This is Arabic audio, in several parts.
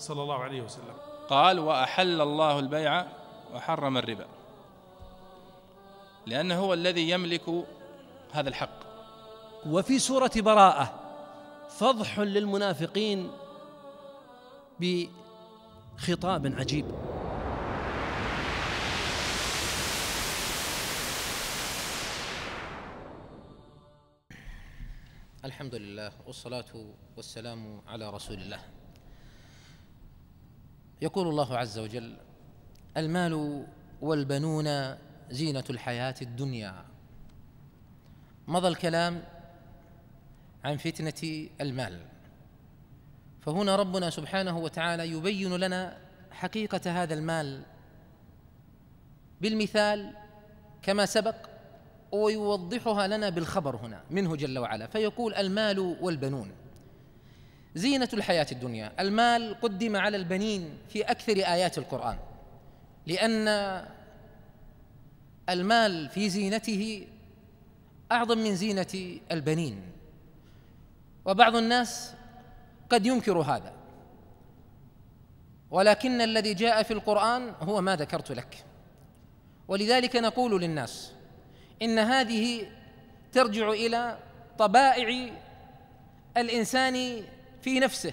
صلى الله عليه وسلم قال وأحل الله البيع وحرم الربا لأنه هو الذي يملك هذا الحق وفي سورة براءة فضح للمنافقين بخطاب عجيب الحمد لله والصلاة والسلام على رسول الله يقول الله عز وجل المال والبنون زينه الحياه الدنيا مضى الكلام عن فتنه المال فهنا ربنا سبحانه وتعالى يبين لنا حقيقه هذا المال بالمثال كما سبق ويوضحها لنا بالخبر هنا منه جل وعلا فيقول المال والبنون زينة الحياة الدنيا المال قدم على البنين في أكثر آيات القرآن لأن المال في زينته أعظم من زينة البنين وبعض الناس قد ينكر هذا ولكن الذي جاء في القرآن هو ما ذكرت لك ولذلك نقول للناس إن هذه ترجع إلى طبائع الإنسان في نفسه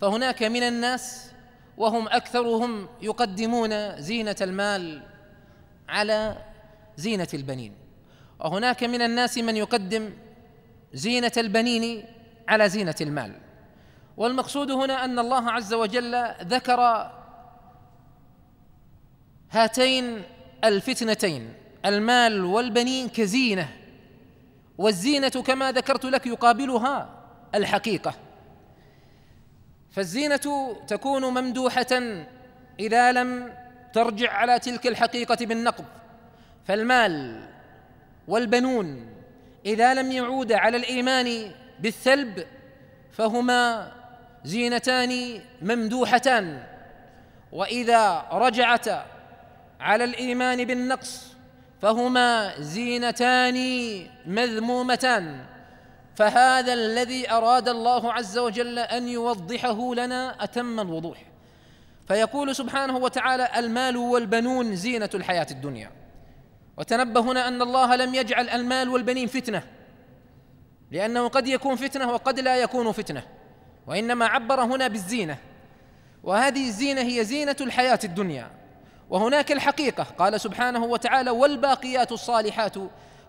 فهناك من الناس وهم اكثرهم يقدمون زينه المال على زينه البنين وهناك من الناس من يقدم زينه البنين على زينه المال والمقصود هنا ان الله عز وجل ذكر هاتين الفتنتين المال والبنين كزينه والزينه كما ذكرت لك يقابلها الحقيقه فالزينه تكون ممدوحه اذا لم ترجع على تلك الحقيقه بالنقض فالمال والبنون اذا لم يعود على الايمان بالثلب فهما زينتان ممدوحتان واذا رجعتا على الايمان بالنقص فهما زينتان مذمومتان فهذا الذي اراد الله عز وجل ان يوضحه لنا اتم الوضوح فيقول سبحانه وتعالى المال والبنون زينه الحياه الدنيا وتنبه هنا ان الله لم يجعل المال والبنين فتنه لانه قد يكون فتنه وقد لا يكون فتنه وانما عبر هنا بالزينه وهذه الزينه هي زينه الحياه الدنيا وهناك الحقيقه قال سبحانه وتعالى والباقيات الصالحات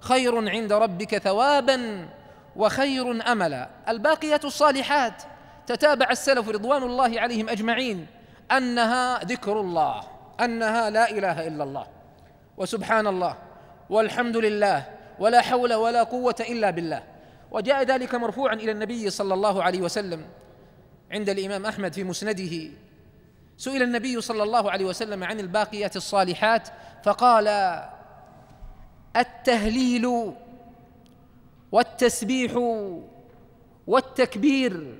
خير عند ربك ثوابا وخير املا الباقيه الصالحات تتابع السلف رضوان الله عليهم اجمعين انها ذكر الله انها لا اله الا الله وسبحان الله والحمد لله ولا حول ولا قوه الا بالله وجاء ذلك مرفوعا الى النبي صلى الله عليه وسلم عند الامام احمد في مسنده سئل النبي صلى الله عليه وسلم عن الباقيات الصالحات فقال التهليل والتسبيح والتكبير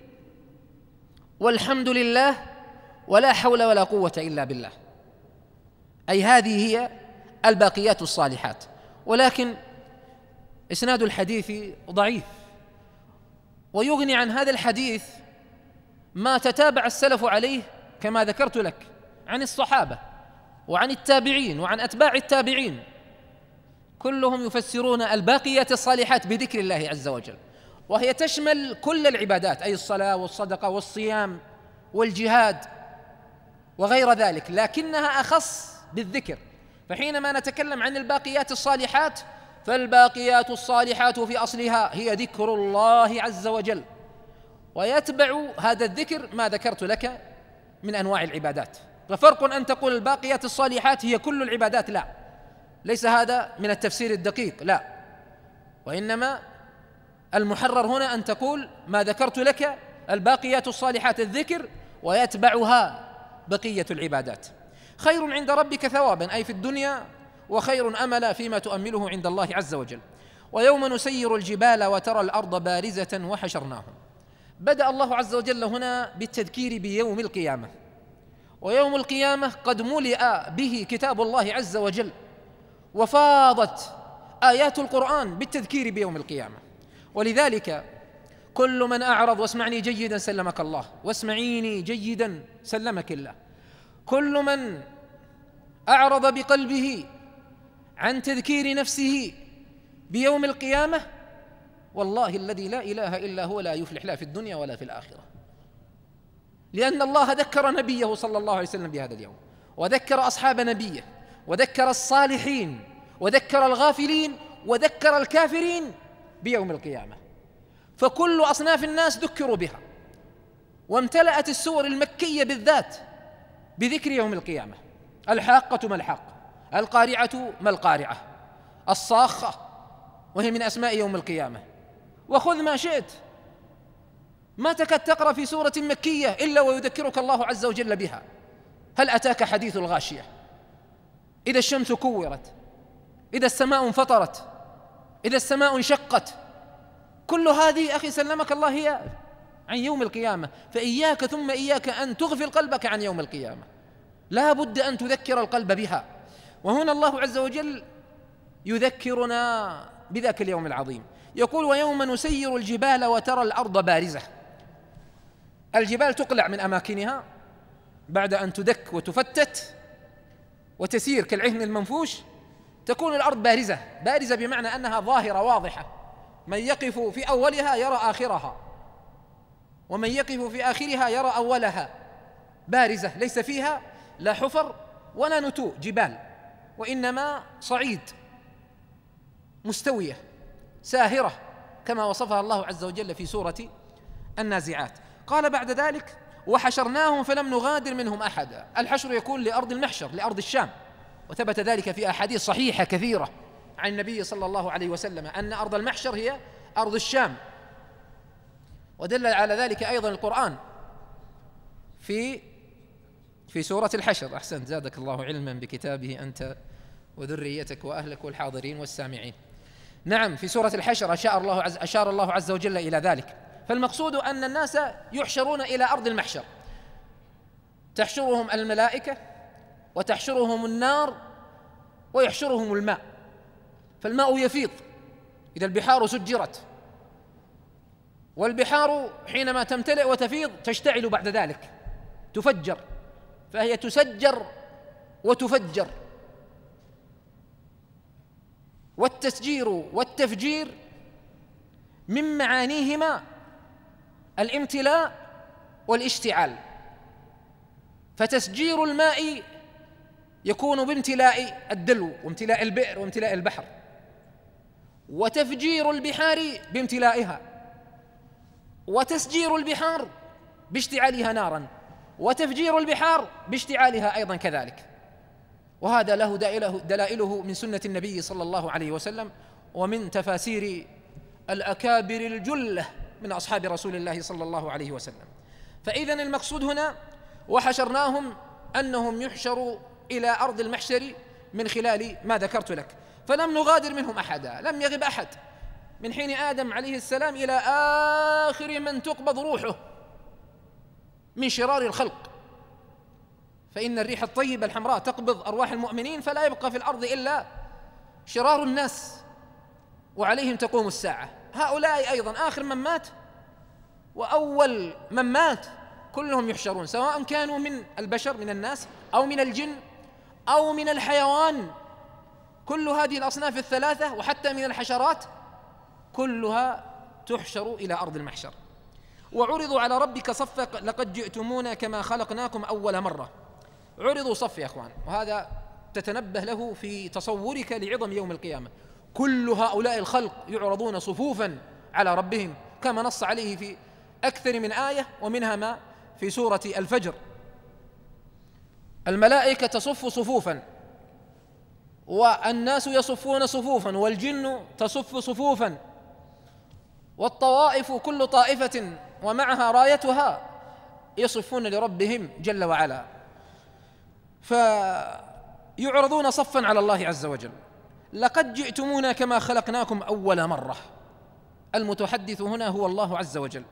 والحمد لله ولا حول ولا قوه الا بالله اي هذه هي الباقيات الصالحات ولكن اسناد الحديث ضعيف ويغني عن هذا الحديث ما تتابع السلف عليه كما ذكرت لك عن الصحابه وعن التابعين وعن اتباع التابعين كلهم يفسرون الباقيات الصالحات بذكر الله عز وجل وهي تشمل كل العبادات اي الصلاه والصدقه والصيام والجهاد وغير ذلك لكنها اخص بالذكر فحينما نتكلم عن الباقيات الصالحات فالباقيات الصالحات في اصلها هي ذكر الله عز وجل ويتبع هذا الذكر ما ذكرت لك من انواع العبادات ففرق ان تقول الباقيات الصالحات هي كل العبادات لا ليس هذا من التفسير الدقيق لا وانما المحرر هنا ان تقول ما ذكرت لك الباقيات الصالحات الذكر ويتبعها بقيه العبادات خير عند ربك ثوابا اي في الدنيا وخير املا فيما تؤمله عند الله عز وجل ويوم نسير الجبال وترى الارض بارزه وحشرناهم بدا الله عز وجل هنا بالتذكير بيوم القيامه ويوم القيامه قد ملئ به كتاب الله عز وجل وفاضت ايات القران بالتذكير بيوم القيامه ولذلك كل من اعرض واسمعني جيدا سلمك الله واسمعيني جيدا سلمك الله كل من اعرض بقلبه عن تذكير نفسه بيوم القيامه والله الذي لا اله الا هو لا يفلح لا في الدنيا ولا في الاخره لان الله ذكر نبيه صلى الله عليه وسلم بهذا اليوم وذكر اصحاب نبيه وذكر الصالحين وذكر الغافلين وذكر الكافرين بيوم القيامه فكل اصناف الناس ذكروا بها وامتلأت السور المكيه بالذات بذكر يوم القيامه الحاقه ما الحاقه القارعه ما القارعه الصاخه وهي من اسماء يوم القيامه وخذ ما شئت ما تكاد تقرا في سوره مكيه الا ويذكرك الله عز وجل بها هل اتاك حديث الغاشيه إذا الشمس كورت إذا السماء انفطرت إذا السماء انشقت كل هذه أخي سلمك الله هي عن يوم القيامة فإياك ثم إياك أن تغفل قلبك عن يوم القيامة لا بد أن تذكر القلب بها وهنا الله عز وجل يذكرنا بذاك اليوم العظيم يقول ويوم نسير الجبال وترى الأرض بارزة الجبال تقلع من أماكنها بعد أن تدك وتفتت وتسير كالعهن المنفوش تكون الارض بارزه بارزه بمعنى انها ظاهره واضحه من يقف في اولها يرى اخرها ومن يقف في اخرها يرى اولها بارزه ليس فيها لا حفر ولا نتوء جبال وانما صعيد مستويه ساهره كما وصفها الله عز وجل في سوره النازعات قال بعد ذلك وحشرناهم فلم نغادر منهم احدا الحشر يكون لارض المحشر لارض الشام وثبت ذلك في احاديث صحيحه كثيره عن النبي صلى الله عليه وسلم ان ارض المحشر هي ارض الشام ودل على ذلك ايضا القران في في سوره الحشر احسنت زادك الله علما بكتابه انت وذريتك واهلك والحاضرين والسامعين نعم في سوره الحشر اشار الله عز, أشار الله عز وجل الى ذلك فالمقصود أن الناس يحشرون إلى أرض المحشر تحشرهم الملائكة وتحشرهم النار ويحشرهم الماء فالماء يفيض إذا البحار سجرت والبحار حينما تمتلئ وتفيض تشتعل بعد ذلك تفجر فهي تسجر وتفجر والتسجير والتفجير من معانيهما الامتلاء والاشتعال فتسجير الماء يكون بامتلاء الدلو وامتلاء البئر وامتلاء البحر وتفجير البحار بامتلائها وتسجير البحار باشتعالها نارا وتفجير البحار باشتعالها ايضا كذلك وهذا له دلائله من سنه النبي صلى الله عليه وسلم ومن تفاسير الاكابر الجله من أصحاب رسول الله صلى الله عليه وسلم فإذا المقصود هنا وحشرناهم أنهم يحشروا إلى أرض المحشر من خلال ما ذكرت لك فلم نغادر منهم أحدا لم يغب أحد من حين آدم عليه السلام إلى آخر من تقبض روحه من شرار الخلق فإن الريح الطيبة الحمراء تقبض أرواح المؤمنين فلا يبقى في الأرض إلا شرار الناس وعليهم تقوم الساعة هؤلاء أيضا آخر من مات وأول من مات كلهم يحشرون سواء كانوا من البشر من الناس أو من الجن أو من الحيوان كل هذه الأصناف الثلاثة وحتى من الحشرات كلها تحشر إلى أرض المحشر وعرضوا على ربك صفا لقد جئتمونا كما خلقناكم أول مرة عرضوا صف يا أخوان وهذا تتنبه له في تصورك لعظم يوم القيامة كل هؤلاء الخلق يعرضون صفوفا على ربهم كما نص عليه في أكثر من آية ومنها ما في سورة الفجر الملائكة تصف صفوفا والناس يصفون صفوفا والجن تصف صفوفا والطوائف كل طائفة ومعها رايتها يصفون لربهم جل وعلا فيعرضون صفا على الله عز وجل لقد جئتمونا كما خلقناكم اول مره المتحدث هنا هو الله عز وجل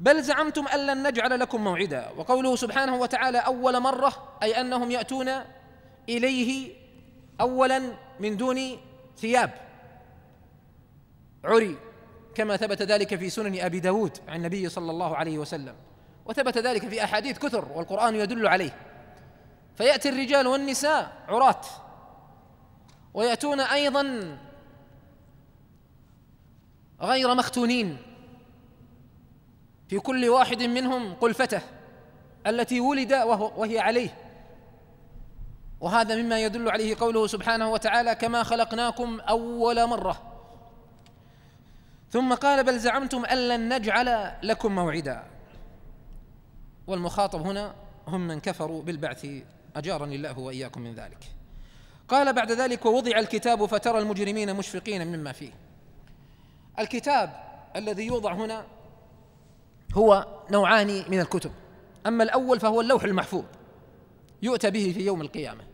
بل زعمتم ان لن نجعل لكم موعدا وقوله سبحانه وتعالى اول مره اي انهم ياتون اليه اولا من دون ثياب عري كما ثبت ذلك في سنن ابي داود عن النبي صلى الله عليه وسلم وثبت ذلك في احاديث كثر والقران يدل عليه فياتي الرجال والنساء عراه ويأتون أيضا غير مختونين في كل واحد منهم قلفته التي ولد وهو وهي عليه وهذا مما يدل عليه قوله سبحانه وتعالى كما خلقناكم أول مرة ثم قال بل زعمتم أن لن نجعل لكم موعدا والمخاطب هنا هم من كفروا بالبعث أجارني الله وإياكم من ذلك قال بعد ذلك ووضع الكتاب فترى المجرمين مشفقين مما فيه الكتاب الذي يوضع هنا هو نوعان من الكتب اما الاول فهو اللوح المحفوظ يؤتى به في يوم القيامه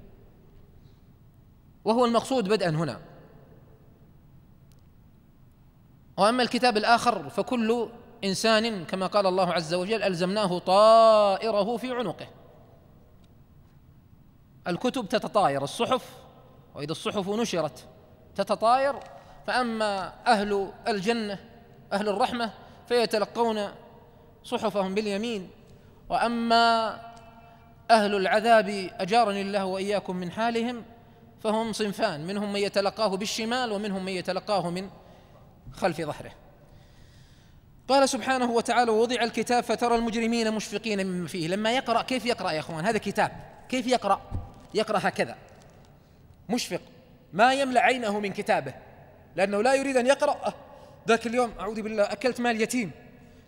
وهو المقصود بدءا هنا واما الكتاب الاخر فكل انسان كما قال الله عز وجل الزمناه طائره في عنقه الكتب تتطاير الصحف وإذا الصحف نشرت تتطاير فأما أهل الجنة أهل الرحمة فيتلقون صحفهم باليمين وأما أهل العذاب أجارني الله وإياكم من حالهم فهم صنفان منهم من يتلقاه بالشمال ومنهم من يتلقاه من خلف ظهره قال سبحانه وتعالى وضع الكتاب فترى المجرمين مشفقين مما فيه لما يقرأ كيف يقرأ يا أخوان هذا كتاب كيف يقرأ يقرأ هكذا مشفق ما يملأ عينه من كتابه لأنه لا يريد أن يقرأ أه، ذاك اليوم أعوذ بالله أكلت مال يتيم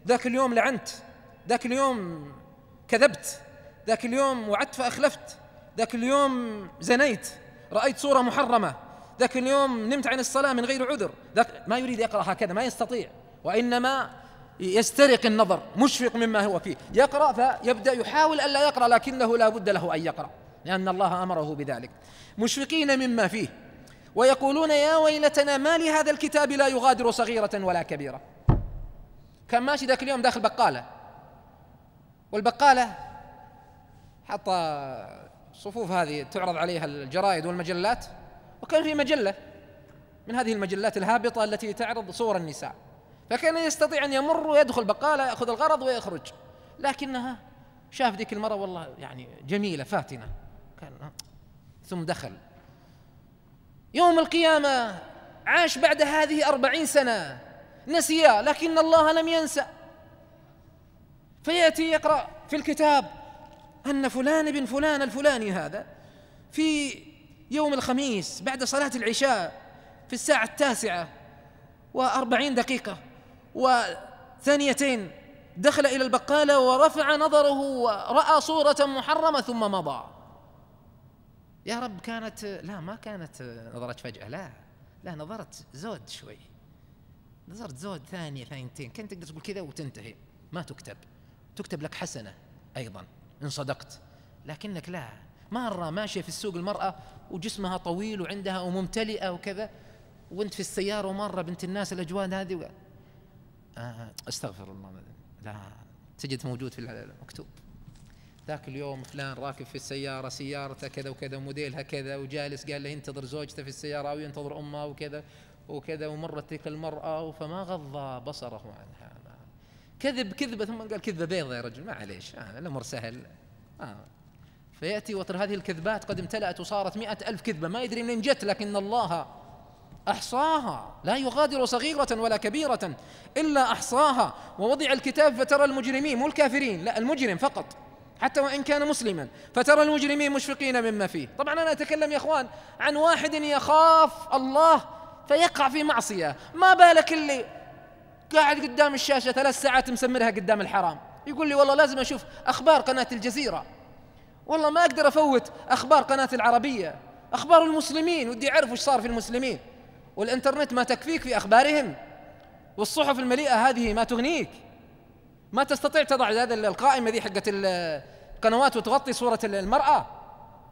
ذاك اليوم لعنت ذاك اليوم كذبت ذاك اليوم وعدت فأخلفت ذاك اليوم زنيت رأيت صورة محرمة ذاك اليوم نمت عن الصلاة من غير عذر ذاك ما يريد يقرأ هكذا ما يستطيع وإنما يسترق النظر مشفق مما هو فيه يقرأ فيبدأ يحاول ألا يقرأ لكنه لا بد له أن يقرأ لأن الله أمره بذلك مشفقين مما فيه ويقولون يا ويلتنا ما لهذا الكتاب لا يغادر صغيرة ولا كبيرة كان ماشي ذاك اليوم داخل بقالة والبقالة حط صفوف هذه تعرض عليها الجرائد والمجلات وكان في مجلة من هذه المجلات الهابطة التي تعرض صور النساء فكان يستطيع أن يمر ويدخل بقالة يأخذ الغرض ويخرج لكنها شاف ذيك المرة والله يعني جميلة فاتنة كان ثم دخل يوم القيامة عاش بعد هذه أربعين سنة نسيا لكن الله لم ينسى فيأتي يقرأ في الكتاب أن فلان بن فلان الفلاني هذا في يوم الخميس بعد صلاة العشاء في الساعة التاسعة وأربعين دقيقة وثانيتين دخل إلى البقالة ورفع نظره ورأى صورة محرمة ثم مضى يا رب كانت لا ما كانت نظرت فجأة لا لا نظرت زود شوي نظرت زود ثانية ثانيتين كنت تقدر تقول كذا وتنتهي ما تكتب تكتب لك حسنة أيضا إن صدقت لكنك لا مرة ماشية في السوق المرأة وجسمها طويل وعندها وممتلئة وكذا وانت في السيارة ومرة بنت الناس الأجواد هذه و... آه استغفر الله لا تجد موجود في المكتوب ذاك اليوم فلان راكب في السياره سيارته كذا وكذا موديلها كذا وجالس قال له ينتظر زوجته في السياره او ينتظر امه وكذا وكذا ومرت تلك المراه فما غض بصره عنها كذب كذبه ثم قال كذبه بيضة يا رجل معليش آه الامر سهل آه. فياتي وتر هذه الكذبات قد امتلأت وصارت مئة ألف كذبه ما يدري منين جت لكن الله احصاها لا يغادر صغيره ولا كبيره الا احصاها ووضع الكتاب فترى المجرمين مو الكافرين لا المجرم فقط حتى وإن كان مسلما فترى المجرمين مشفقين مما فيه طبعا أنا أتكلم يا أخوان عن واحد يخاف الله فيقع في معصية ما بالك اللي قاعد قدام الشاشة ثلاث ساعات مسمرها قدام الحرام يقول لي والله لازم أشوف أخبار قناة الجزيرة والله ما أقدر أفوت أخبار قناة العربية أخبار المسلمين ودي أعرف وش صار في المسلمين والإنترنت ما تكفيك في أخبارهم والصحف المليئة هذه ما تغنيك ما تستطيع تضع هذا القائمة ذي حقت القنوات وتغطي صورة المرأة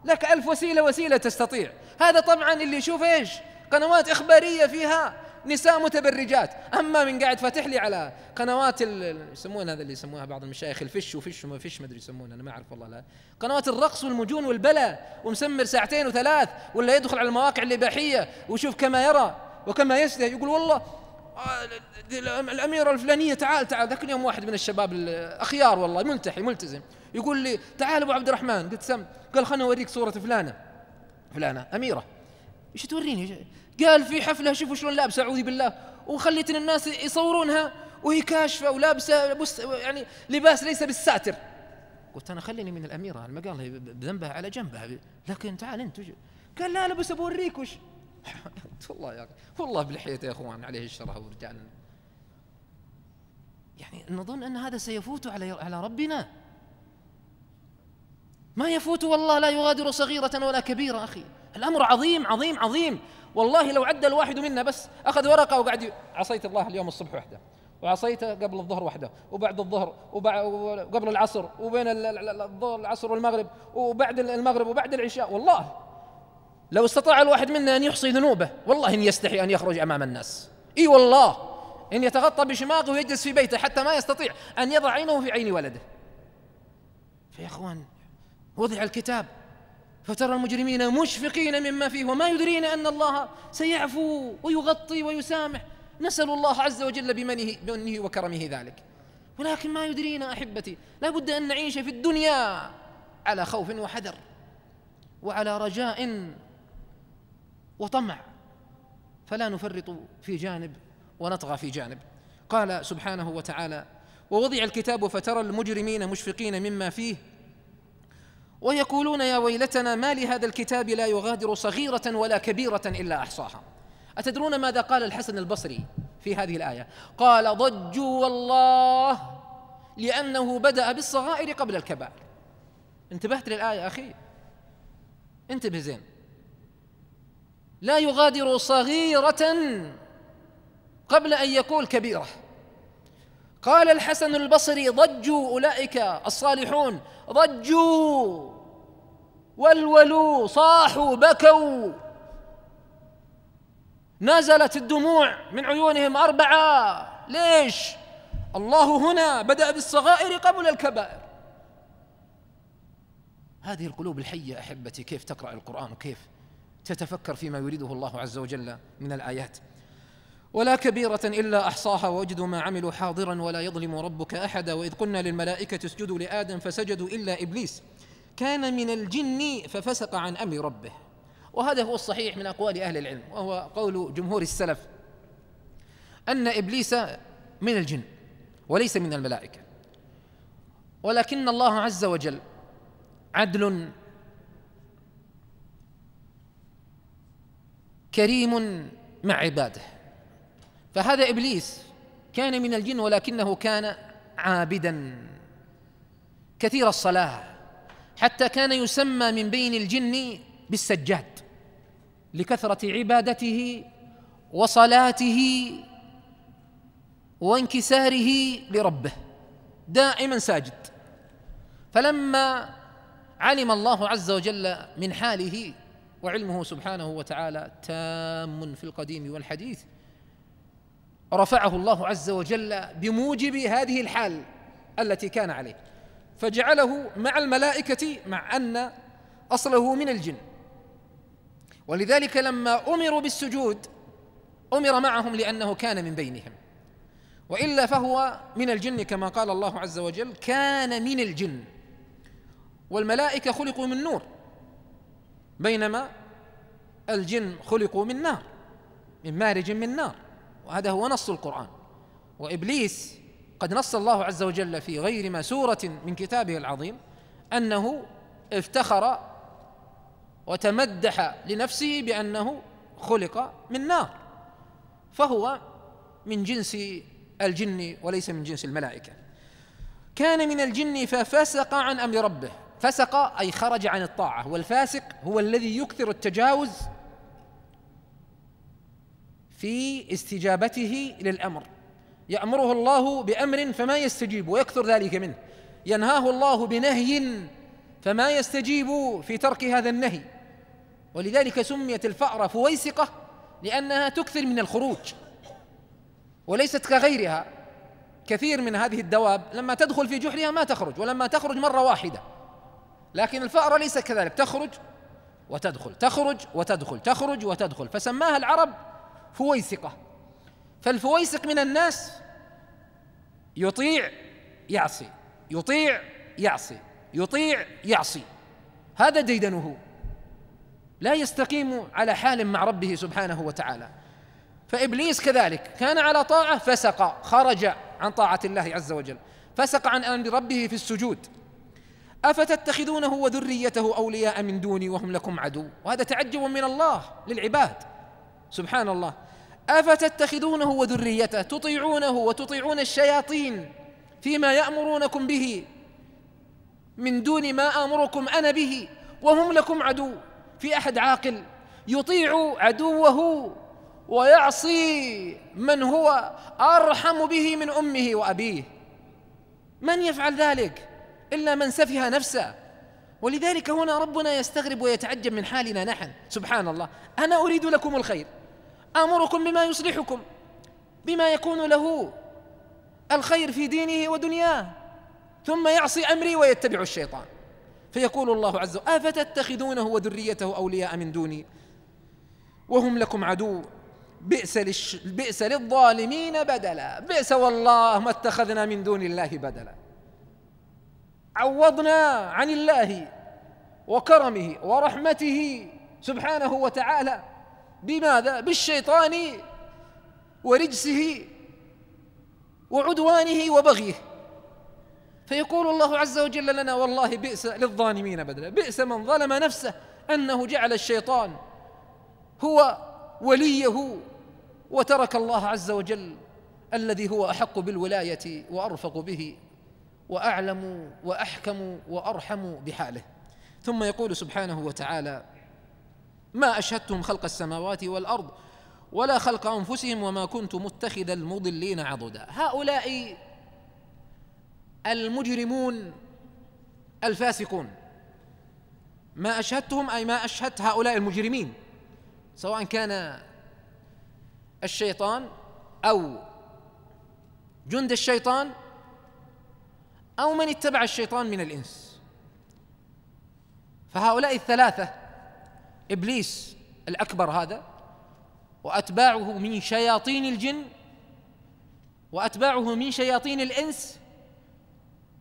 لك ألف وسيلة وسيلة تستطيع هذا طبعا اللي يشوف إيش قنوات إخبارية فيها نساء متبرجات أما من قاعد فاتح لي على قنوات يسمون هذا اللي يسموها بعض المشايخ الفش وفش وما فش ما أدري يسمونه أنا ما أعرف والله لا قنوات الرقص والمجون والبلا ومسمر ساعتين وثلاث ولا يدخل على المواقع الإباحية ويشوف كما يرى وكما يسده يقول والله آه، الاميره الفلانيه تعال تعال ذاك اليوم واحد من الشباب الاخيار والله ملتحي ملتزم يقول لي تعال ابو عبد الرحمن قلت سم قال خلنا اوريك صوره فلانه فلانه اميره ايش توريني قال في حفله شوفوا شلون لابسه اعوذ بالله وخليت الناس يصورونها وهي كاشفه ولابسه بس يعني لباس ليس بالساتر قلت انا خليني من الاميره المقال بذنبها على جنبها لكن تعال انت قال لا لا بس بوريك وش والله يا أخي والله بالحيط يا اخوان عليه الشره ورجعنا يعني نظن ان هذا سيفوت على على ربنا ما يفوت والله لا يغادر صغيره ولا كبيره اخي الامر عظيم عظيم عظيم والله لو عد الواحد منا بس اخذ ورقه وقعد عصيت الله اليوم الصبح وحده وعصيته قبل الظهر وحده وبعد الظهر وقبل العصر وبين العصر والمغرب وبعد المغرب وبعد العشاء والله لو استطاع الواحد منا أن يحصي ذنوبه والله إن يستحي أن يخرج أمام الناس إي والله إن يتغطى بشماغه ويجلس في بيته حتى ما يستطيع أن يضع عينه في عين ولده فيا إخوان وضع الكتاب فترى المجرمين مشفقين مما فيه وما يدرين أن الله سيعفو ويغطي ويسامح نسأل الله عز وجل بمنه, بمنه وكرمه ذلك ولكن ما يدرينا أحبتي لا بد أن نعيش في الدنيا على خوف وحذر وعلى رجاء وطمع فلا نفرط في جانب ونطغى في جانب قال سبحانه وتعالى ووضع الكتاب فترى المجرمين مشفقين مما فيه ويقولون يا ويلتنا ما لهذا الكتاب لا يغادر صغيرة ولا كبيرة إلا أحصاها أتدرون ماذا قال الحسن البصري في هذه الآية قال ضجوا والله لأنه بدأ بالصغائر قبل الكبائر انتبهت للآية أخي انتبه زين لا يغادر صغيرة قبل أن يقول كبيرة قال الحسن البصري ضجوا أولئك الصالحون ضجوا ولولوا صاحوا بكوا نزلت الدموع من عيونهم أربعة ليش؟ الله هنا بدأ بالصغائر قبل الكبائر هذه القلوب الحية أحبتي كيف تقرأ القرآن وكيف تتفكر فيما يريده الله عز وجل من الآيات ولا كبيرة إلا أحصاها وجدوا ما عملوا حاضرا ولا يظلم ربك أحدا وإذ قلنا للملائكة اسجدوا لآدم فسجدوا إلا إبليس كان من الجن ففسق عن أمر ربه وهذا هو الصحيح من أقوال أهل العلم وهو قول جمهور السلف أن إبليس من الجن وليس من الملائكة ولكن الله عز وجل عدل كريم مع عباده فهذا ابليس كان من الجن ولكنه كان عابدا كثير الصلاه حتى كان يسمى من بين الجن بالسجاد لكثره عبادته وصلاته وانكساره لربه دائما ساجد فلما علم الله عز وجل من حاله وعلمه سبحانه وتعالى تام في القديم والحديث رفعه الله عز وجل بموجب هذه الحال التي كان عليه فجعله مع الملائكة مع أن أصله من الجن ولذلك لما أمروا بالسجود أمر معهم لأنه كان من بينهم وإلا فهو من الجن كما قال الله عز وجل كان من الجن والملائكة خلقوا من نور بينما الجن خلقوا من نار من مارج من نار وهذا هو نص القرآن وإبليس قد نص الله عز وجل في غير ما سورة من كتابه العظيم أنه افتخر وتمدح لنفسه بأنه خلق من نار فهو من جنس الجن وليس من جنس الملائكة كان من الجن ففسق عن أمر ربه فسق أي خرج عن الطاعة والفاسق هو الذي يكثر التجاوز في استجابته للأمر يأمره الله بأمر فما يستجيب ويكثر ذلك منه ينهاه الله بنهي فما يستجيب في ترك هذا النهي ولذلك سميت الفأرة فويسقة لأنها تكثر من الخروج وليست كغيرها كثير من هذه الدواب لما تدخل في جحرها ما تخرج ولما تخرج مرة واحدة لكن الفأرة ليس كذلك تخرج وتدخل تخرج وتدخل تخرج وتدخل فسماها العرب فويسقة فالفويسق من الناس يطيع يعصي يطيع يعصي يطيع يعصي هذا ديدنه لا يستقيم على حال مع ربه سبحانه وتعالى فابليس كذلك كان على طاعه فسق خرج عن طاعه الله عز وجل فسق عن امر ربه في السجود أفتتخذونه وذريته أولياء من دوني وهم لكم عدو وهذا تعجب من الله للعباد سبحان الله أفتتخذونه وذريته تطيعونه وتطيعون الشياطين فيما يأمرونكم به من دون ما آمركم أنا به وهم لكم عدو في أحد عاقل يطيع عدوه ويعصي من هو أرحم به من أمه وأبيه من يفعل ذلك؟ إلا من سفه نفسه ولذلك هنا ربنا يستغرب ويتعجب من حالنا نحن سبحان الله أنا أريد لكم الخير آمركم بما يصلحكم بما يكون له الخير في دينه ودنياه ثم يعصي أمري ويتبع الشيطان فيقول الله عز وجل أفتتخذونه وذريته أولياء من دوني وهم لكم عدو بئس للش... بئس للظالمين بدلا بئس والله ما اتخذنا من دون الله بدلا عوضنا عن الله وكرمه ورحمته سبحانه وتعالى بماذا بالشيطان ورجسه وعدوانه وبغيه فيقول الله عز وجل لنا والله بئس للظالمين بدلا بئس من ظلم نفسه انه جعل الشيطان هو وليه وترك الله عز وجل الذي هو احق بالولايه وارفق به واعلم واحكم وارحم بحاله ثم يقول سبحانه وتعالى ما اشهدتم خلق السماوات والارض ولا خلق انفسهم وما كنت متخذ المضلين عضدا هؤلاء المجرمون الفاسقون ما اشهدتهم اي ما اشهدت هؤلاء المجرمين سواء كان الشيطان او جند الشيطان أو من اتبع الشيطان من الإنس فهؤلاء الثلاثة إبليس الأكبر هذا وأتباعه من شياطين الجن وأتباعه من شياطين الإنس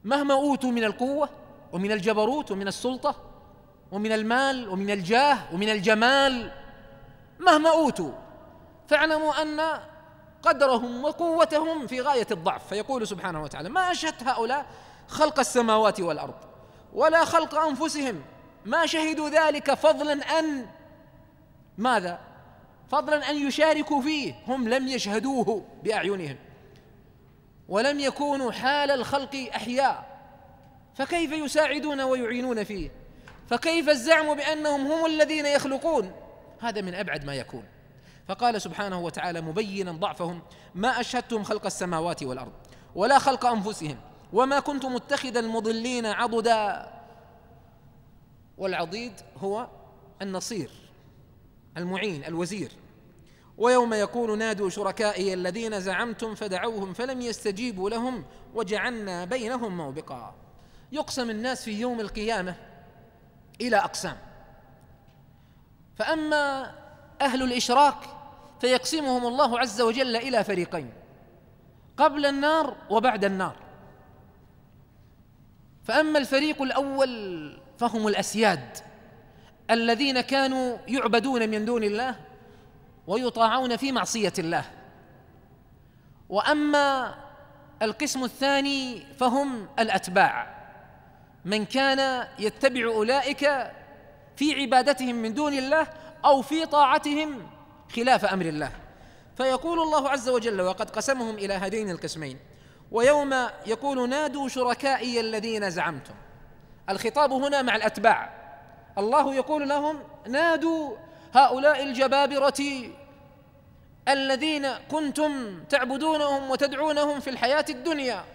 مهما أوتوا من القوة ومن الجبروت ومن السلطة ومن المال ومن الجاه ومن الجمال مهما أوتوا فاعلموا أن قدرهم وقوتهم في غاية الضعف فيقول سبحانه وتعالى ما أشهدت هؤلاء خلق السماوات والارض ولا خلق انفسهم ما شهدوا ذلك فضلا ان ماذا فضلا ان يشاركوا فيه هم لم يشهدوه باعينهم ولم يكونوا حال الخلق احياء فكيف يساعدون ويعينون فيه فكيف الزعم بانهم هم الذين يخلقون هذا من ابعد ما يكون فقال سبحانه وتعالى مبينا ضعفهم ما اشهدتم خلق السماوات والارض ولا خلق انفسهم وما كنت متخذ المضلين عضدا والعضيد هو النصير المعين الوزير ويوم يقول نادوا شركائي الذين زعمتم فدعوهم فلم يستجيبوا لهم وجعلنا بينهم موبقا يقسم الناس في يوم القيامه الى اقسام فاما اهل الاشراك فيقسمهم الله عز وجل الى فريقين قبل النار وبعد النار فأما الفريق الأول فهم الأسياد الذين كانوا يعبدون من دون الله ويطاعون في معصية الله وأما القسم الثاني فهم الأتباع من كان يتبع أولئك في عبادتهم من دون الله أو في طاعتهم خلاف أمر الله فيقول الله عز وجل وقد قسمهم إلى هذين القسمين ويوم يقول نادوا شركائي الذين زعمتم الخطاب هنا مع الاتباع الله يقول لهم نادوا هؤلاء الجبابره الذين كنتم تعبدونهم وتدعونهم في الحياه الدنيا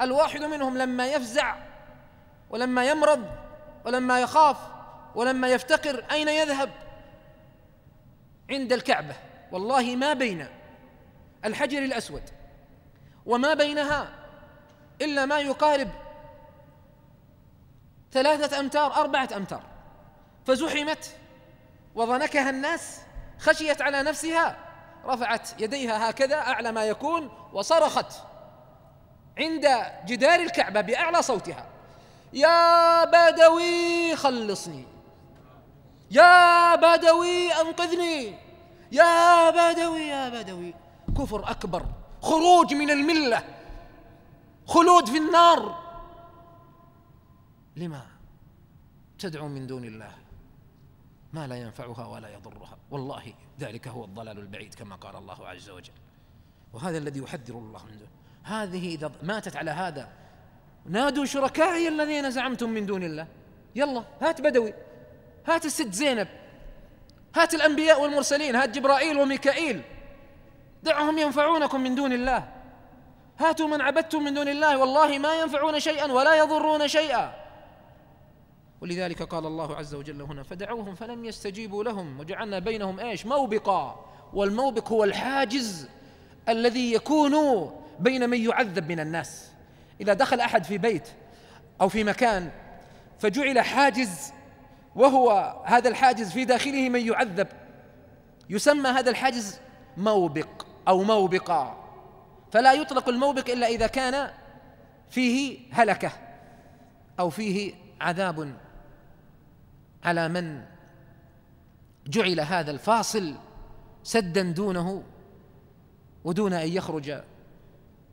الواحد منهم لما يفزع ولما يمرض ولما يخاف ولما يفتقر اين يذهب عند الكعبه والله ما بين الحجر الاسود وما بينها إلا ما يقارب ثلاثة أمتار أربعة أمتار فزحمت وضنكها الناس خشيت على نفسها رفعت يديها هكذا أعلى ما يكون وصرخت عند جدار الكعبة بأعلى صوتها يا بدوي خلصني يا بدوي أنقذني يا بدوي يا بدوي كفر أكبر خروج من المله خلود في النار لما تدعو من دون الله ما لا ينفعها ولا يضرها والله ذلك هو الضلال البعيد كما قال الله عز وجل وهذا الذي يحذر الله من دون هذه إذا ماتت على هذا نادوا شركائي الذين زعمتم من دون الله يلا هات بدوي هات الست زينب هات الأنبياء والمرسلين هات جبرائيل وميكائيل دعهم ينفعونكم من دون الله هاتوا من عبدتم من دون الله والله ما ينفعون شيئا ولا يضرون شيئا ولذلك قال الله عز وجل هنا فدعوهم فلم يستجيبوا لهم وجعلنا بينهم ايش موبقا والموبق هو الحاجز الذي يكون بين من يعذب من الناس اذا دخل احد في بيت او في مكان فجعل حاجز وهو هذا الحاجز في داخله من يعذب يسمى هذا الحاجز موبق أو موبقا فلا يطلق الموبق إلا إذا كان فيه هلكة أو فيه عذاب على من جعل هذا الفاصل سدا دونه ودون أن يخرج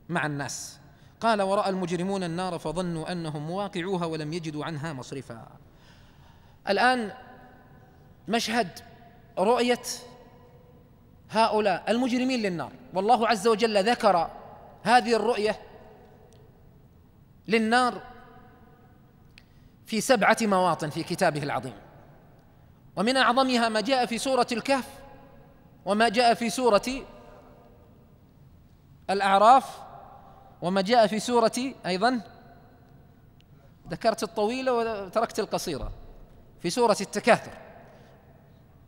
مع الناس قال ورأى المجرمون النار فظنوا أنهم واقعوها ولم يجدوا عنها مصرفا الآن مشهد رؤية هؤلاء المجرمين للنار والله عز وجل ذكر هذه الرؤية للنار في سبعة مواطن في كتابه العظيم ومن أعظمها ما جاء في سورة الكهف وما جاء في سورة الأعراف وما جاء في سورة أيضا ذكرت الطويلة وتركت القصيرة في سورة التكاثر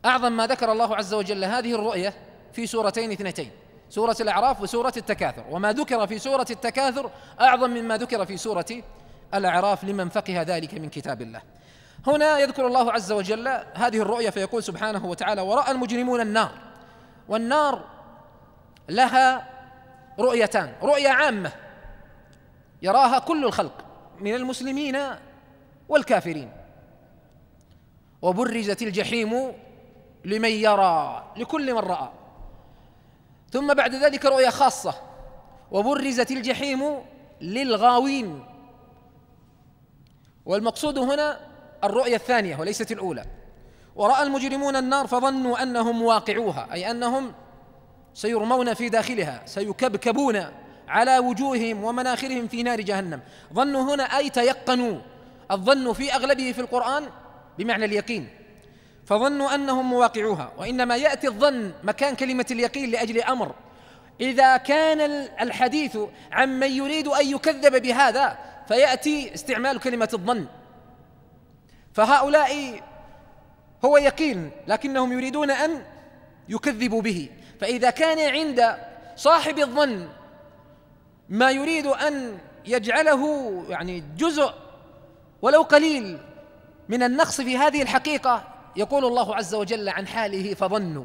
أعظم ما ذكر الله عز وجل هذه الرؤية في سورتين اثنتين سورة الأعراف وسورة التكاثر وما ذكر في سورة التكاثر أعظم مما ذكر في سورة الأعراف لمن فقه ذلك من كتاب الله هنا يذكر الله عز وجل هذه الرؤيا فيقول سبحانه وتعالى ورأى المجرمون النار والنار لها رؤيتان رؤيا عامة يراها كل الخلق من المسلمين والكافرين وبرزت الجحيم لمن يرى لكل من رأى ثم بعد ذلك رؤيا خاصة وبرزت الجحيم للغاوين والمقصود هنا الرؤيا الثانية وليست الأولى ورأى المجرمون النار فظنوا أنهم واقعوها أي أنهم سيرمون في داخلها سيكبكبون على وجوههم ومناخرهم في نار جهنم ظنوا هنا أي تيقنوا الظن في أغلبه في القرآن بمعنى اليقين فظنوا انهم مواقعوها وانما ياتي الظن مكان كلمه اليقين لاجل امر اذا كان الحديث عن من يريد ان يكذب بهذا فياتي استعمال كلمه الظن فهؤلاء هو يقين لكنهم يريدون ان يكذبوا به فاذا كان عند صاحب الظن ما يريد ان يجعله يعني جزء ولو قليل من النقص في هذه الحقيقه يقول الله عز وجل عن حاله فظنوا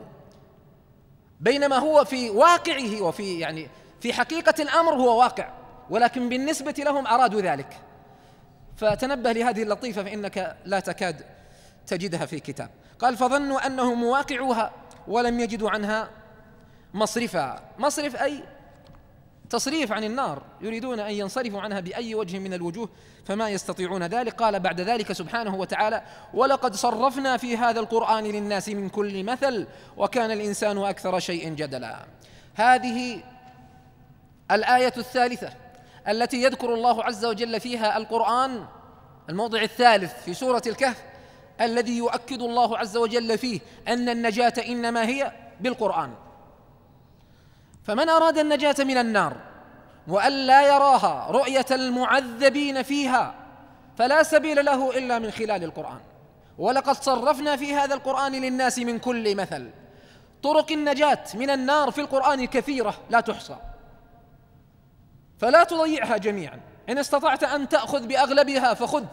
بينما هو في واقعه وفي يعني في حقيقة الأمر هو واقع ولكن بالنسبة لهم أرادوا ذلك فتنبه لهذه اللطيفة فإنك لا تكاد تجدها في كتاب قال فظنوا أنهم واقعوها ولم يجدوا عنها مصرفا مصرف أي تصريف عن النار يريدون أن ينصرفوا عنها بأي وجه من الوجوه فما يستطيعون ذلك قال بعد ذلك سبحانه وتعالى ولقد صرفنا في هذا القرآن للناس من كل مثل وكان الإنسان أكثر شيء جدلا هذه الآية الثالثة التي يذكر الله عز وجل فيها القرآن الموضع الثالث في سورة الكهف الذي يؤكد الله عز وجل فيه أن النجاة إنما هي بالقرآن فمن أراد النجاة من النار وألا يراها رؤية المعذبين فيها فلا سبيل له إلا من خلال القرآن ولقد صرفنا في هذا القرآن للناس من كل مثل طرق النجاة من النار في القرآن كثيرة لا تحصى فلا تضيعها جميعا إن استطعت أن تأخذ بأغلبها فخذ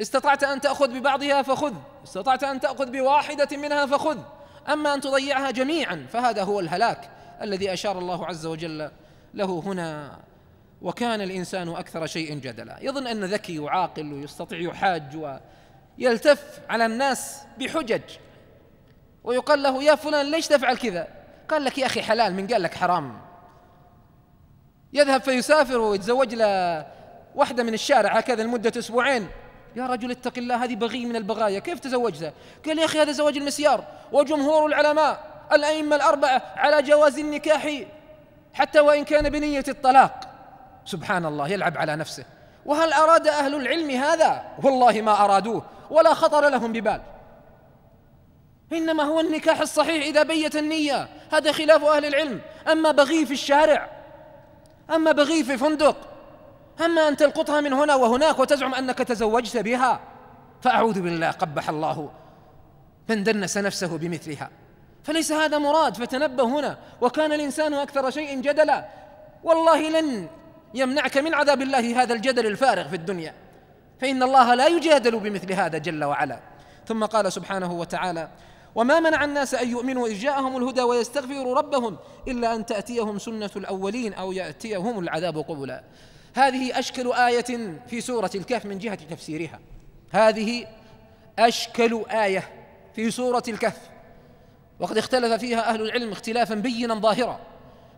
استطعت أن تأخذ ببعضها فخذ استطعت أن تأخذ بواحدة منها فخذ أما أن تضيعها جميعا فهذا هو الهلاك الذي أشار الله عز وجل له هنا وكان الإنسان أكثر شيء جدلا يظن أن ذكي وعاقل ويستطيع يحاج ويلتف على الناس بحجج ويقال له يا فلان ليش تفعل كذا قال لك يا أخي حلال من قال لك حرام يذهب فيسافر ويتزوج له واحدة من الشارع هكذا لمدة أسبوعين يا رجل اتق الله هذه بغي من البغايا كيف تزوجتها قال يا أخي هذا زواج المسيار وجمهور العلماء الأئمة الأربعة على جواز النكاح حتى وإن كان بنية الطلاق سبحان الله يلعب على نفسه وهل أراد أهل العلم هذا؟ والله ما أرادوه ولا خطر لهم ببال إنما هو النكاح الصحيح إذا بيت النية هذا خلاف أهل العلم أما بغي في الشارع أما بغي في فندق أما أن تلقطها من هنا وهناك وتزعم أنك تزوجت بها فأعوذ بالله قبح الله من دنس نفسه بمثلها فليس هذا مراد فتنبه هنا وكان الانسان اكثر شيء جدلا والله لن يمنعك من عذاب الله هذا الجدل الفارغ في الدنيا فان الله لا يجادل بمثل هذا جل وعلا ثم قال سبحانه وتعالى وما منع الناس ان يؤمنوا اذ جاءهم الهدى ويستغفروا ربهم الا ان تاتيهم سنه الاولين او ياتيهم العذاب قبلا هذه اشكل ايه في سوره الكهف من جهه تفسيرها هذه اشكل ايه في سوره الكهف وقد اختلف فيها أهل العلم اختلافا بينا ظاهرا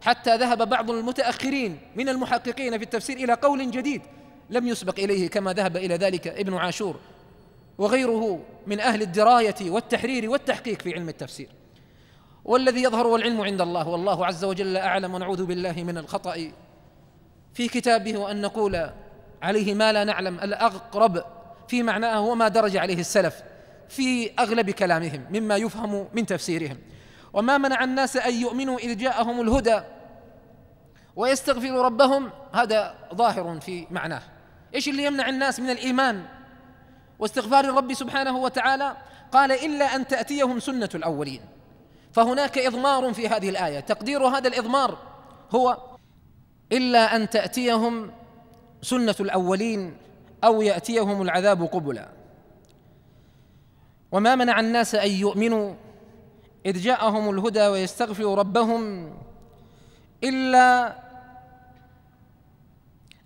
حتى ذهب بعض المتأخرين من المحققين في التفسير إلى قول جديد لم يسبق إليه كما ذهب إلى ذلك ابن عاشور وغيره من أهل الدراية والتحرير والتحقيق في علم التفسير والذي يظهر والعلم عند الله والله عز وجل أعلم ونعوذ بالله من الخطأ في كتابه وأن نقول عليه ما لا نعلم الأقرب في معناه وما درج عليه السلف في اغلب كلامهم مما يفهم من تفسيرهم وما منع الناس ان يؤمنوا اذ جاءهم الهدى ويستغفروا ربهم هذا ظاهر في معناه ايش اللي يمنع الناس من الايمان واستغفار الرب سبحانه وتعالى قال الا ان تاتيهم سنه الاولين فهناك اضمار في هذه الايه تقدير هذا الاضمار هو الا ان تاتيهم سنه الاولين او ياتيهم العذاب قبلا وما منع الناس ان يؤمنوا اذ جاءهم الهدى ويستغفروا ربهم الا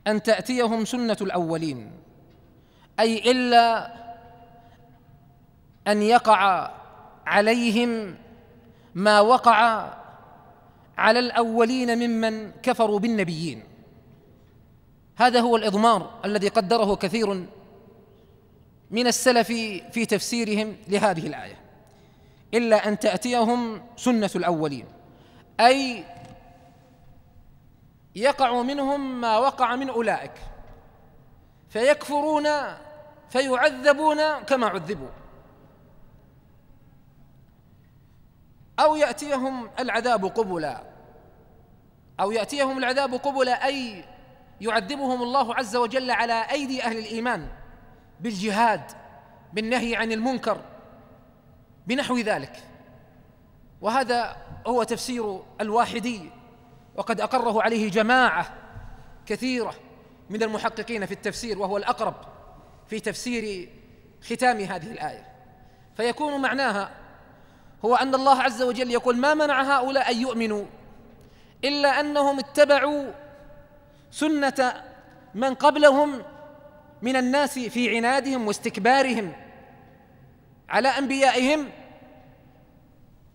ان تاتيهم سنه الاولين اي الا ان يقع عليهم ما وقع على الاولين ممن كفروا بالنبيين هذا هو الاضمار الذي قدره كثير من السلف في تفسيرهم لهذه الآية إلا أن تأتيهم سنة الأولين أي يقع منهم ما وقع من أولئك فيكفرون فيعذبون كما عذبوا أو يأتيهم العذاب قبلا أو يأتيهم العذاب قبلا أي يعذبهم الله عز وجل على أيدي أهل الإيمان بالجهاد بالنهي عن المنكر بنحو ذلك وهذا هو تفسير الواحدي وقد اقره عليه جماعه كثيره من المحققين في التفسير وهو الاقرب في تفسير ختام هذه الايه فيكون معناها هو ان الله عز وجل يقول ما منع هؤلاء ان يؤمنوا الا انهم اتبعوا سنه من قبلهم من الناس في عنادهم واستكبارهم على انبيائهم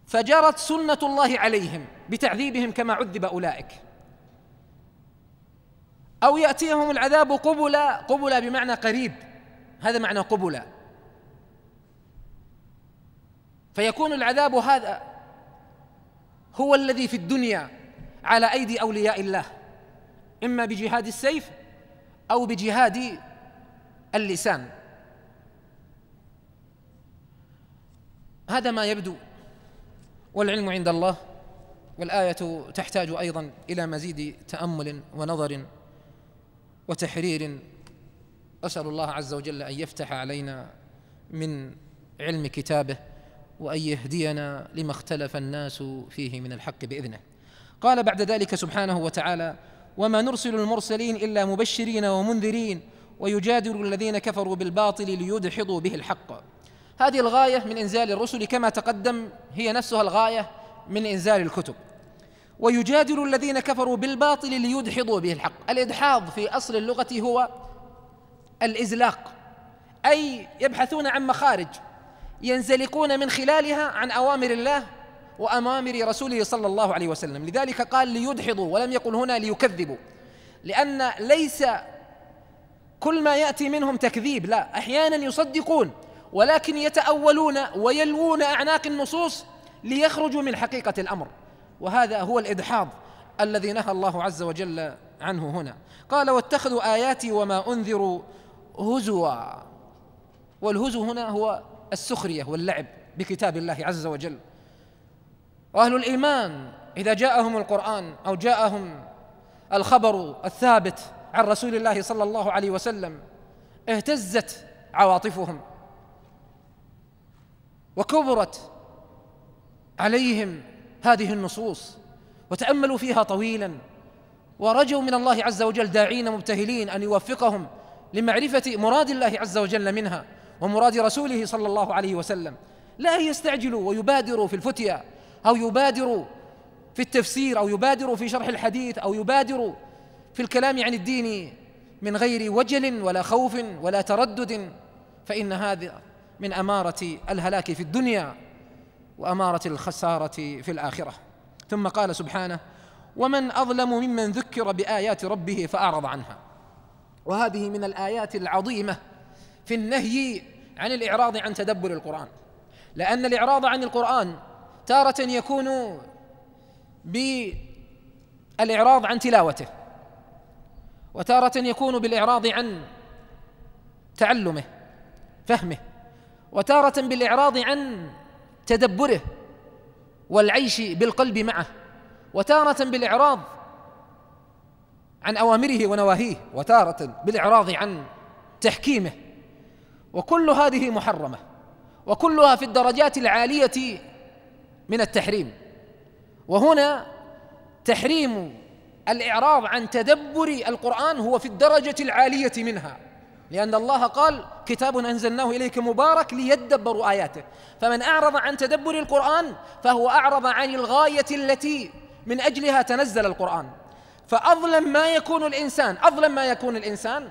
فجرت سنه الله عليهم بتعذيبهم كما عذب اولئك او ياتيهم العذاب قبلا قبلا بمعنى قريب هذا معنى قبلا فيكون العذاب هذا هو الذي في الدنيا على ايدي اولياء الله اما بجهاد السيف او بجهاد اللسان هذا ما يبدو والعلم عند الله والآية تحتاج أيضا إلى مزيد تأمل ونظر وتحرير أسأل الله عز وجل أن يفتح علينا من علم كتابه وأن يهدينا لما اختلف الناس فيه من الحق بإذنه قال بعد ذلك سبحانه وتعالى وما نرسل المرسلين إلا مبشرين ومنذرين ويجادل الذين كفروا بالباطل ليدحضوا به الحق هذه الغايه من انزال الرسل كما تقدم هي نفسها الغايه من انزال الكتب ويجادل الذين كفروا بالباطل ليدحضوا به الحق الادحاض في اصل اللغه هو الازلاق اي يبحثون عن مخارج ينزلقون من خلالها عن اوامر الله وامامر رسوله صلى الله عليه وسلم لذلك قال ليدحضوا ولم يقل هنا ليكذبوا لان ليس كل ما يأتي منهم تكذيب لا أحيانا يصدقون ولكن يتأولون ويلوون أعناق النصوص ليخرجوا من حقيقة الأمر وهذا هو الإدحاض الذي نهى الله عز وجل عنه هنا قال واتخذوا آياتي وما أنذروا هزوا والهزو هنا هو السخرية واللعب بكتاب الله عز وجل وأهل الإيمان إذا جاءهم القرآن أو جاءهم الخبر الثابت عن رسول الله صلى الله عليه وسلم اهتزت عواطفهم وكبرت عليهم هذه النصوص وتاملوا فيها طويلا ورجوا من الله عز وجل داعين مبتهلين ان يوفقهم لمعرفه مراد الله عز وجل منها ومراد رسوله صلى الله عليه وسلم لا يستعجلوا ويبادروا في الفتيا او يبادروا في التفسير او يبادروا في شرح الحديث او يبادروا في الكلام عن الدين من غير وجل ولا خوف ولا تردد فإن هذا من أمارة الهلاك في الدنيا وأمارة الخسارة في الآخرة ثم قال سبحانه ومن أظلم ممن ذكر بآيات ربه فأعرض عنها وهذه من الآيات العظيمة في النهي عن الإعراض عن تدبر القرآن لأن الإعراض عن القرآن تارة يكون بالإعراض عن تلاوته وتارة يكون بالإعراض عن تعلمه فهمه وتارة بالإعراض عن تدبره والعيش بالقلب معه وتارة بالإعراض عن أوامره ونواهيه وتارة بالإعراض عن تحكيمه وكل هذه محرمة وكلها في الدرجات العالية من التحريم وهنا تحريم الإعراض عن تدبر القرآن هو في الدرجة العالية منها لأن الله قال كتاب أنزلناه إليك مبارك ليدبروا آياته فمن أعرض عن تدبر القرآن فهو أعرض عن الغاية التي من أجلها تنزل القرآن فأظلم ما يكون الإنسان أظلم ما يكون الإنسان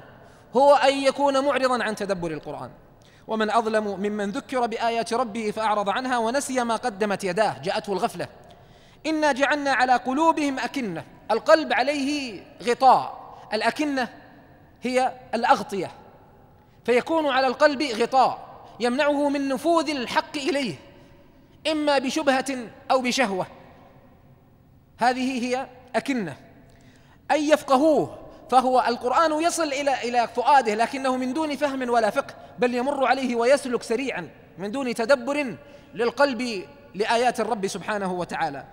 هو أن يكون معرضا عن تدبر القرآن ومن أظلم ممن ذكر بآيات ربه فأعرض عنها ونسي ما قدمت يداه جاءته الغفلة إنا جعلنا على قلوبهم أكنة القلب عليه غطاء الأكنة هي الأغطية فيكون على القلب غطاء يمنعه من نفوذ الحق إليه إما بشبهة أو بشهوة هذه هي أكنة أن يفقهوه فهو القرآن يصل إلى إلى فؤاده لكنه من دون فهم ولا فقه بل يمر عليه ويسلك سريعا من دون تدبر للقلب لآيات الرب سبحانه وتعالى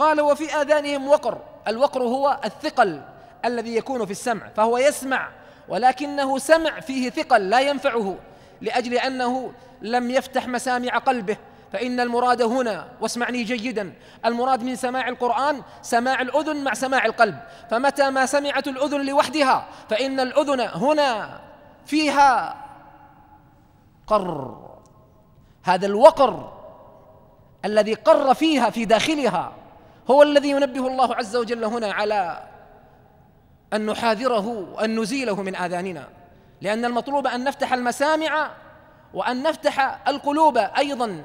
قال وفي آذانهم وقر الوقر هو الثقل الذي يكون في السمع فهو يسمع ولكنه سمع فيه ثقل لا ينفعه لأجل أنه لم يفتح مسامع قلبه فإن المراد هنا واسمعني جيدا المراد من سماع القرآن سماع الأذن مع سماع القلب فمتى ما سمعت الأذن لوحدها فإن الأذن هنا فيها قر هذا الوقر الذي قر فيها في داخلها هو الذي ينبه الله عز وجل هنا على أن نحاذره وأن نزيله من آذاننا لأن المطلوب أن نفتح المسامع وأن نفتح القلوب أيضا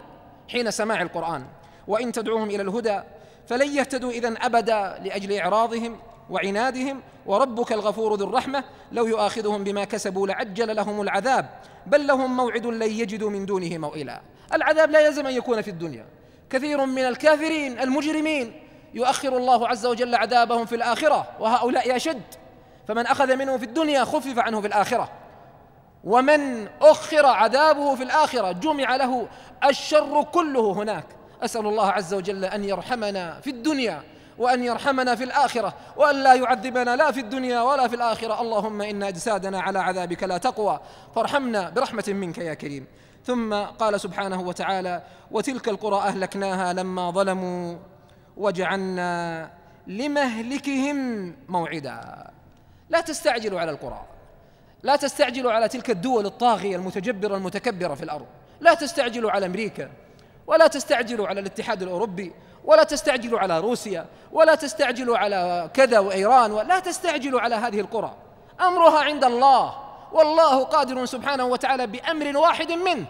حين سماع القرآن وإن تدعوهم إلى الهدى فلن يهتدوا إذا أبدا لأجل إعراضهم وعنادهم وربك الغفور ذو الرحمة لو يؤاخذهم بما كسبوا لعجل لهم العذاب بل لهم موعد لن يجدوا من دونه موئلا العذاب لا يلزم أن يكون في الدنيا كثير من الكافرين المجرمين يؤخر الله عز وجل عذابهم في الآخرة وهؤلاء أشد فمن أخذ منه في الدنيا خفف عنه في الآخرة ومن أخر عذابه في الآخرة جمع له الشر كله هناك أسأل الله عز وجل أن يرحمنا في الدنيا وأن يرحمنا في الآخرة وأن لا يعذبنا لا في الدنيا ولا في الآخرة اللهم إن أجسادنا على عذابك لا تقوى فارحمنا برحمة منك يا كريم ثم قال سبحانه وتعالى وتلك القرى أهلكناها لما ظلموا وجعلنا لمهلكهم موعدا لا تستعجلوا على القرى لا تستعجلوا على تلك الدول الطاغية المتجبرة المتكبرة في الأرض لا تستعجلوا على أمريكا ولا تستعجلوا على الاتحاد الأوروبي ولا تستعجلوا على روسيا ولا تستعجلوا على كذا وإيران ولا تستعجلوا على هذه القرى أمرها عند الله والله قادر سبحانه وتعالى بأمر واحد منه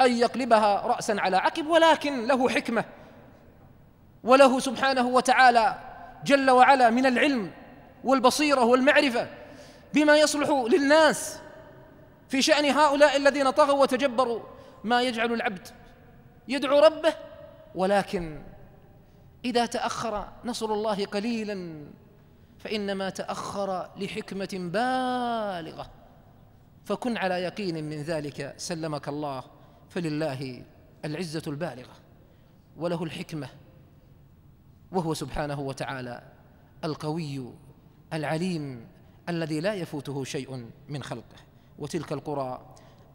أن يقلبها رأسا على عقب ولكن له حكمة وله سبحانه وتعالى جل وعلا من العلم والبصيره والمعرفه بما يصلح للناس في شان هؤلاء الذين طغوا وتجبروا ما يجعل العبد يدعو ربه ولكن اذا تاخر نصر الله قليلا فانما تاخر لحكمه بالغه فكن على يقين من ذلك سلمك الله فلله العزه البالغه وله الحكمه وهو سبحانه وتعالى القوي العليم الذي لا يفوته شيء من خلقه وتلك القرى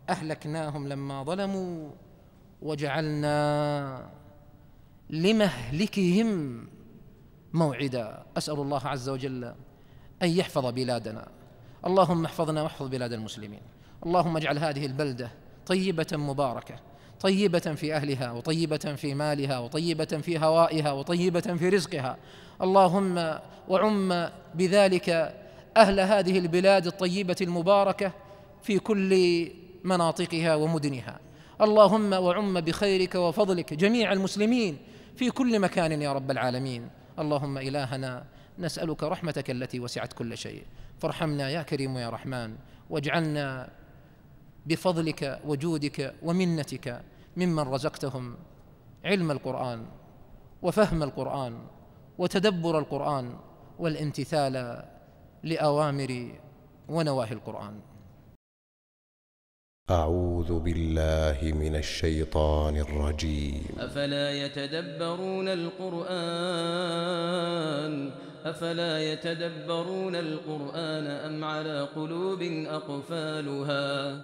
اهلكناهم لما ظلموا وجعلنا لمهلكهم موعدا اسال الله عز وجل ان يحفظ بلادنا اللهم احفظنا واحفظ بلاد المسلمين اللهم اجعل هذه البلده طيبه مباركه طيبة في أهلها وطيبة في مالها وطيبة في هوائها وطيبة في رزقها اللهم وعم بذلك أهل هذه البلاد الطيبة المباركة في كل مناطقها ومدنها اللهم وعم بخيرك وفضلك جميع المسلمين في كل مكان يا رب العالمين اللهم إلهنا نسألك رحمتك التي وسعت كل شيء فارحمنا يا كريم يا رحمن واجعلنا بفضلك وجودك ومنتك ممن رزقتهم علم القرآن وفهم القرآن وتدبر القرآن والامتثال لأوامر ونواهي القرآن أعوذ بالله من الشيطان الرجيم أفلا يتدبرون القرآن أفلا يتدبرون القرآن أم على قلوب أقفالها